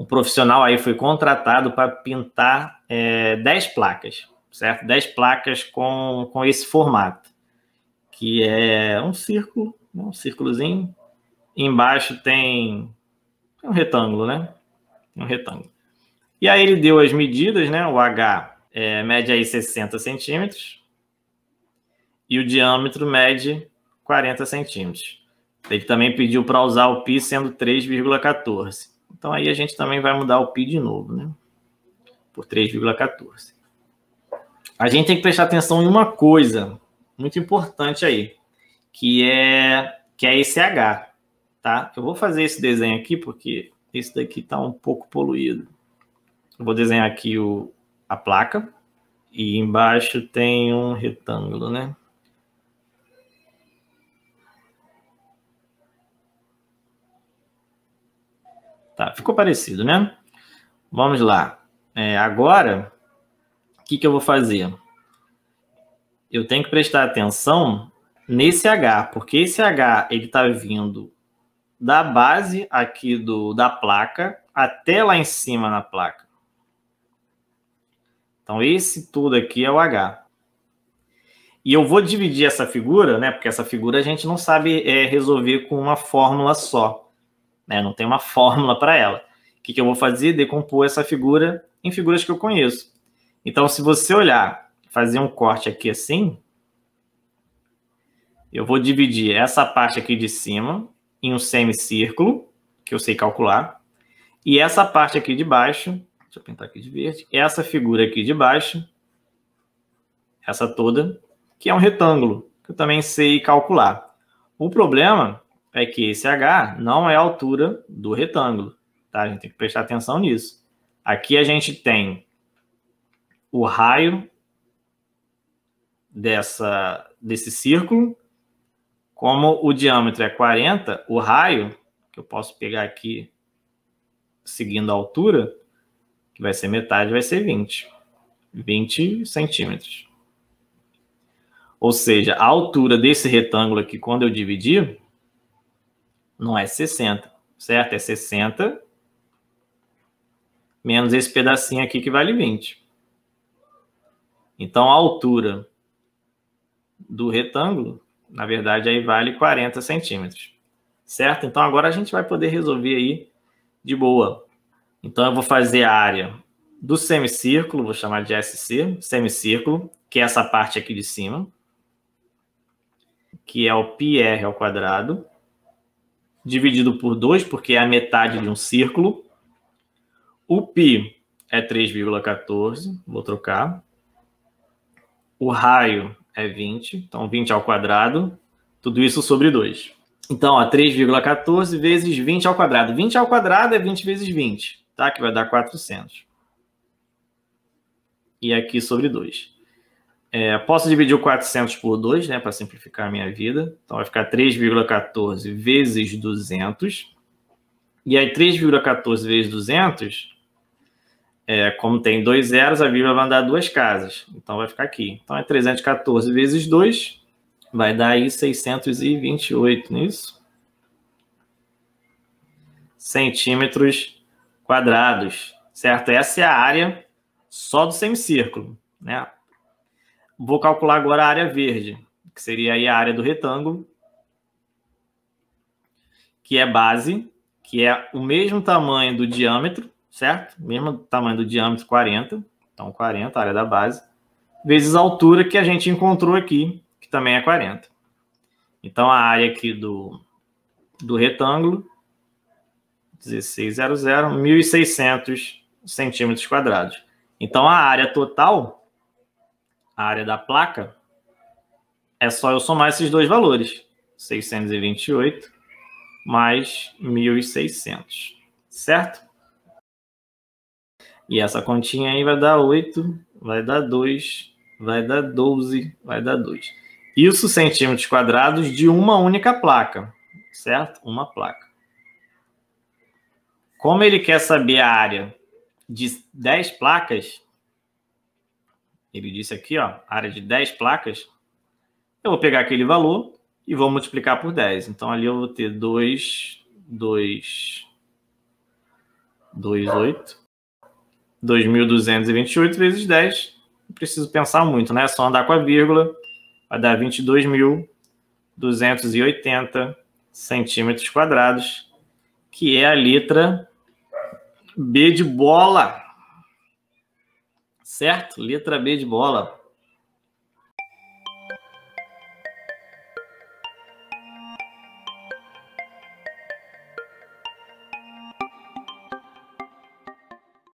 um profissional aí foi contratado para pintar é, 10 placas, certo? 10 placas com, com esse formato, que é um círculo, né? um círculozinho. Embaixo tem um retângulo, né? Um retângulo. E aí ele deu as medidas, né? O H é, mede aí 60 centímetros e o diâmetro mede 40 centímetros. Ele também pediu para usar o pi sendo 3,14. Então aí a gente também vai mudar o pi de novo, né? Por 3,14. A gente tem que prestar atenção em uma coisa muito importante aí, que é que é esse H, tá? Eu vou fazer esse desenho aqui porque esse daqui está um pouco poluído. Eu vou desenhar aqui o, a placa e embaixo tem um retângulo, né? Tá, ficou parecido, né? Vamos lá. É, agora, o que, que eu vou fazer? Eu tenho que prestar atenção nesse H, porque esse H ele está vindo da base aqui do, da placa até lá em cima na placa. Então, esse tudo aqui é o H. E eu vou dividir essa figura, né? Porque essa figura a gente não sabe é, resolver com uma fórmula só né? Não tem uma fórmula para ela. O que, que eu vou fazer? Decompor essa figura em figuras que eu conheço. Então, se você olhar, fazer um corte aqui assim, eu vou dividir essa parte aqui de cima em um semicírculo, que eu sei calcular, e essa parte aqui de baixo, deixa eu pintar aqui de verde, essa figura aqui de baixo, essa toda, que é um retângulo, que eu também sei calcular. O problema é que esse H não é a altura do retângulo, tá? A gente tem que prestar atenção nisso. Aqui a gente tem o raio dessa, desse círculo. Como o diâmetro é 40, o raio, que eu posso pegar aqui seguindo a altura, que vai ser metade, vai ser 20. 20 centímetros. Ou seja, a altura desse retângulo aqui, quando eu dividir, não é 60, certo? É 60 menos esse pedacinho aqui que vale 20. Então, a altura do retângulo, na verdade, aí vale 40 centímetros, certo? Então, agora a gente vai poder resolver aí de boa. Então, eu vou fazer a área do semicírculo, vou chamar de SC, semicírculo, que é essa parte aqui de cima, que é o πr ao quadrado, dividido por 2, porque é a metade de um círculo. O π é 3,14, vou trocar. O raio é 20, então 20 ao quadrado, tudo isso sobre 2. Então, 3,14 vezes 20 ao quadrado. 20 ao quadrado é 20 vezes 20, tá? Que vai dar 400. E aqui sobre 2. É, posso dividir o 400 por 2, né, para simplificar a minha vida. Então, vai ficar 3,14 vezes 200. E aí, 3,14 vezes 200, é, como tem dois zeros, a vírgula vai andar duas casas. Então, vai ficar aqui. Então, é 314 vezes 2, vai dar aí 628, não é isso? Centímetros quadrados, certo? Essa é a área só do semicírculo, né? Vou calcular agora a área verde, que seria aí a área do retângulo, que é base, que é o mesmo tamanho do diâmetro, certo? Mesmo tamanho do diâmetro, 40. Então, 40, área da base, vezes a altura que a gente encontrou aqui, que também é 40. Então, a área aqui do, do retângulo, 1600, 1.600 centímetros quadrados. Então, a área total a área da placa, é só eu somar esses dois valores, 628 mais 1.600, certo? E essa continha aí vai dar 8, vai dar 2, vai dar 12, vai dar 2. Isso centímetros quadrados de uma única placa, certo? Uma placa. Como ele quer saber a área de 10 placas, ele disse aqui, ó, área de 10 placas. Eu vou pegar aquele valor e vou multiplicar por 10. Então, ali eu vou ter 2, 2, 2, 8. 2.228 vezes 10. Não preciso pensar muito, né? É só andar com a vírgula. Vai dar 22.280 centímetros quadrados, que é a letra B de bola certo? Letra B de bola.